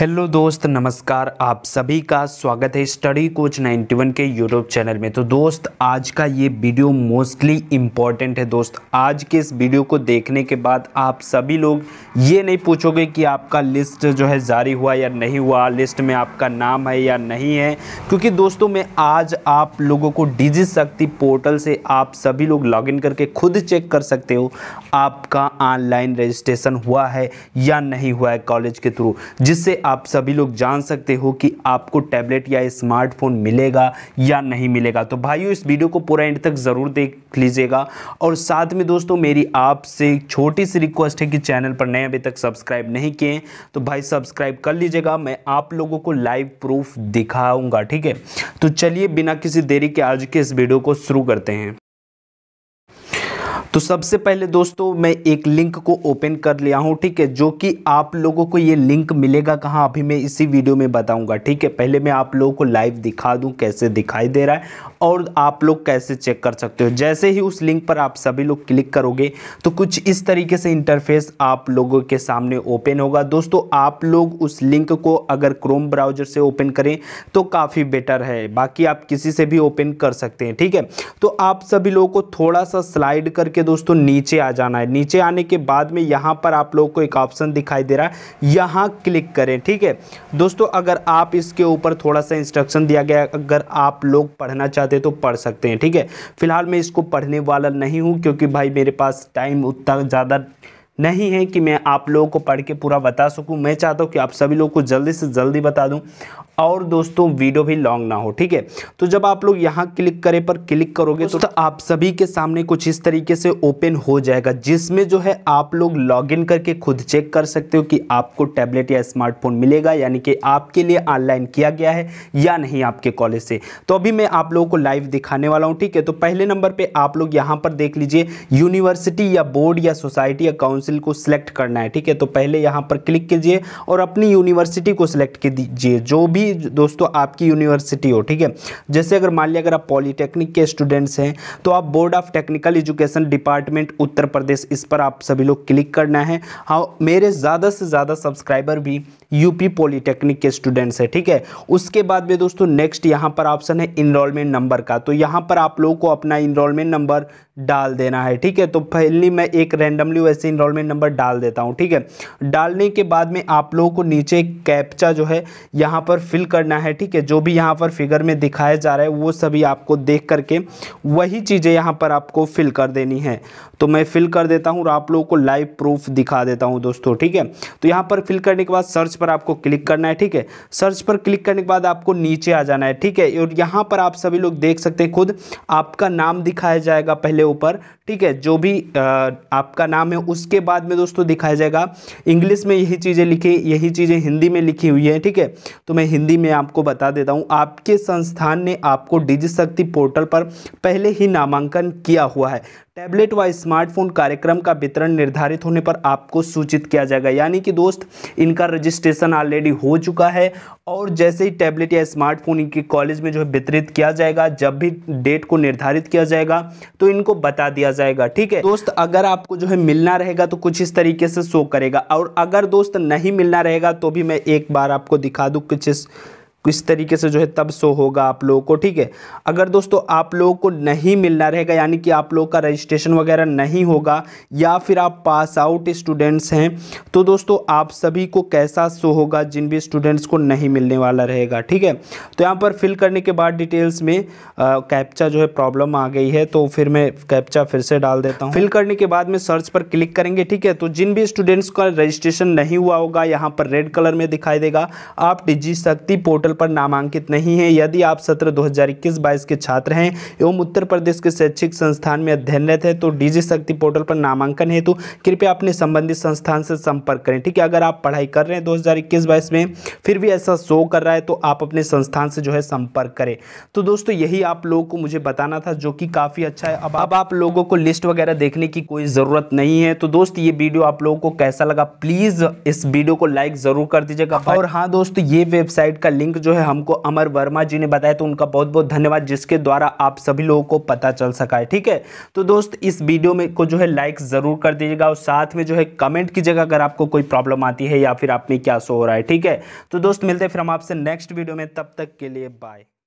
hello दोस्त नमस्कार आप सभी का स्वागत है स्टडी कोच 91 के यूट्यूब चैनल में तो दोस्त आज का ये वीडियो मोस्टली इम्पॉर्टेंट है दोस्त आज के इस वीडियो को देखने के बाद आप सभी लोग ये नहीं पूछोगे कि आपका लिस्ट जो है जारी हुआ या नहीं हुआ लिस्ट में आपका नाम है या नहीं है क्योंकि दोस्तों मैं आज आप लोगों को डिजी शक्ति पोर्टल से आप सभी लोग लॉग करके खुद चेक कर सकते हो आपका ऑनलाइन रजिस्ट्रेशन हुआ है या नहीं हुआ है कॉलेज के थ्रू जिससे आप सभी लोग जान सकते हो कि आपको टैबलेट या स्मार्टफोन मिलेगा या नहीं मिलेगा तो भाइयों इस वीडियो को पूरा एंड तक ज़रूर देख लीजिएगा और साथ में दोस्तों मेरी आपसे छोटी सी रिक्वेस्ट है कि चैनल पर नए अभी तक सब्सक्राइब नहीं किए तो भाई सब्सक्राइब कर लीजिएगा मैं आप लोगों को लाइव प्रूफ दिखाऊंगा ठीक है तो चलिए बिना किसी देरी के आज के इस वीडियो को शुरू करते हैं तो सबसे पहले दोस्तों मैं एक लिंक को ओपन कर लिया हूं ठीक है जो कि आप लोगों को ये लिंक मिलेगा कहां अभी मैं इसी वीडियो में बताऊंगा ठीक है पहले मैं आप लोगों को लाइव दिखा दूं कैसे दिखाई दे रहा है और आप लोग कैसे चेक कर सकते हो जैसे ही उस लिंक पर आप सभी लोग क्लिक करोगे तो कुछ इस तरीके से इंटरफेस आप लोगों के सामने ओपन होगा दोस्तों आप लोग उस लिंक को अगर क्रोम ब्राउजर से ओपन करें तो काफ़ी बेटर है बाकी आप किसी से भी ओपन कर सकते हैं ठीक है तो आप सभी लोगों को थोड़ा सा स्लाइड करके के दोस्तों नीचे आ जाना है नीचे आने के बाद में यहाँ पर आप लोग को एक ऑप्शन दिखाई दे रहा है यहाँ क्लिक करें ठीक है दोस्तों अगर आप इसके ऊपर थोड़ा सा इंस्ट्रक्शन दिया गया अगर आप लोग पढ़ना चाहते तो पढ़ सकते हैं ठीक है फिलहाल मैं इसको पढ़ने वाला नहीं हूँ क्योंकि भाई मेरे पास टाइम उतना ज़्यादा नहीं है कि मैं आप लोगों को पढ़ के पूरा बता सकूं मैं चाहता हूं कि आप सभी लोग को जल्दी से जल्दी बता दूं और दोस्तों वीडियो भी लॉन्ग ना हो ठीक है तो जब आप लोग यहां क्लिक करें पर क्लिक करोगे तो, तो आप सभी के सामने कुछ इस तरीके से ओपन हो जाएगा जिसमें जो है आप लोग लॉगिन करके खुद चेक कर सकते हो कि आपको टैबलेट या स्मार्टफोन मिलेगा यानी कि आपके लिए ऑनलाइन किया गया है या नहीं आपके कॉलेज से तो अभी मैं आप लोगों को लाइव दिखाने वाला हूँ ठीक है तो पहले नंबर पर आप लोग यहाँ पर देख लीजिए यूनिवर्सिटी या बोर्ड या सोसाइटी या काउंसिल काउंसिल को सिलेक्ट करना है ठीक है तो पहले यहाँ पर क्लिक कीजिए और अपनी यूनिवर्सिटी को सिलेक्ट कीजिए जो भी दोस्तों आपकी यूनिवर्सिटी हो ठीक है जैसे अगर मान लिया अगर आप पॉलीटेक्निक के स्टूडेंट्स हैं तो आप board of technical education department Uttar Pradesh इस पर आप सभी लोग क्लिक करना है हाँ मेरे ज़्यादा से ज़्यादा सब्सक्राइबर भी यूपी पॉलीटेक्निक के स्टूडेंट्स हैं ठीक है उसके बाद में दोस्तों नेक्स्ट यहाँ पर ऑप्शन है इनरोलमेंट नंबर का तो यहाँ पर आप लोगों को अपना इनरोलमेंट नंबर डाल देना है ठीक है तो पहली मैं एक रैंडमली वैसे इनरोलमेंट नंबर डाल देता हूँ ठीक है डालने के बाद में आप लोगों को नीचे कैप्चा जो है यहाँ पर फिल करना है ठीक है जो भी यहाँ पर फिगर में दिखाया जा रहा है वो सभी आपको देख करके वही चीज़ें यहाँ पर आपको फिल कर देनी है तो मैं फिल कर देता हूँ और आप लोगों को लाइव प्रूफ दिखा देता हूँ दोस्तों ठीक है तो यहाँ पर फिल करने के बाद सर्च पर आपको क्लिक करना है ठीक है सर्च पर क्लिक करने के बाद आपको नीचे आ जाना है ठीक है और यहाँ पर आप सभी लोग देख सकते हैं खुद आपका नाम दिखाया जाएगा पहले ऊपर ठीक है जो भी आ, आपका नाम है उसके बाद में दोस्तों दिखाया जाएगा इंग्लिश में यही चीज़ें लिखी यही चीज़ें हिंदी में लिखी हुई है ठीक है तो मैं हिंदी में आपको बता देता हूँ आपके संस्थान ने आपको डिजिशक्ति पोर्टल पर पहले ही नामांकन किया हुआ है टैबलेट व स्मार्टफोन कार्यक्रम का वितरण निर्धारित होने पर आपको सूचित किया जाएगा यानी कि दोस्त इनका रजिस्ट्रेशन ऑलरेडी हो चुका है और जैसे ही टैबलेट या स्मार्टफोन इनके कॉलेज में जो है वितरित किया जाएगा जब भी डेट को निर्धारित किया जाएगा तो इनको आपको बता दिया जाएगा ठीक है दोस्त अगर आपको जो है मिलना रहेगा तो कुछ इस तरीके से शो करेगा और अगर दोस्त नहीं मिलना रहेगा तो भी मैं एक बार आपको दिखा दू कुछ इस किस तरीके से जो है तब शो होगा आप लोगों को ठीक है अगर दोस्तों आप लोगों को नहीं मिलना रहेगा यानी कि आप लोगों का रजिस्ट्रेशन वगैरह नहीं होगा या फिर आप पास आउट स्टूडेंट्स हैं तो दोस्तों आप सभी को कैसा शो होगा जिन भी स्टूडेंट्स को नहीं मिलने वाला रहेगा ठीक है तो यहाँ पर फिल करने के बाद डिटेल्स में कैप्चा जो है प्रॉब्लम आ गई है तो फिर मैं कैप्चा फिर से डाल देता हूँ फिल करने के बाद में सर्च पर क्लिक करेंगे ठीक है तो जिन भी स्टूडेंट्स का रजिस्ट्रेशन नहीं हुआ होगा यहाँ पर रेड कलर में दिखाई देगा आप डिजी शक्ति पोर्टल पोर्टल पर नामांकित नहीं है यदि आप सत्र 2021-22 के छात्र हैं एवं उत्तर प्रदेश के शैक्षिक संस्थान में अध्ययनरत है तो डीजी शक्ति पोर्टल पर नामांकन हेतु कृपया अपने संबंधित संस्थान से संपर्क करें ठीक है अगर आप पढ़ाई कर रहे हैं दो हज़ार में फिर भी ऐसा शो कर रहा है तो आप अपने संस्थान से जो है संपर्क करें तो दोस्तों यही आप लोगों को मुझे बताना था जो कि काफ़ी अच्छा है अब अब आप लोगों को लिस्ट वगैरह देखने की कोई ज़रूरत नहीं है तो दोस्त ये वीडियो आप लोगों को कैसा लगा प्लीज़ इस वीडियो को लाइक ज़रूर कर दीजिएगा और हाँ दोस्तों ये वेबसाइट का लिंक जो है हमको अमर वर्मा जी ने बताया तो उनका बहुत बहुत धन्यवाद जिसके द्वारा आप सभी लोगों को पता चल सका है ठीक है तो दोस्त इस वीडियो में को जो है लाइक ज़रूर कर दीजिएगा और साथ में जो है कमेंट कीजिएगा अगर आपको कोई प्रॉब्लम आती है या फिर आप में क्या सो हो रहा है ठीक है तो दोस्त मिलते हैं फिर हम आपसे नेक्स्ट वीडियो में तब तक के लिए बाय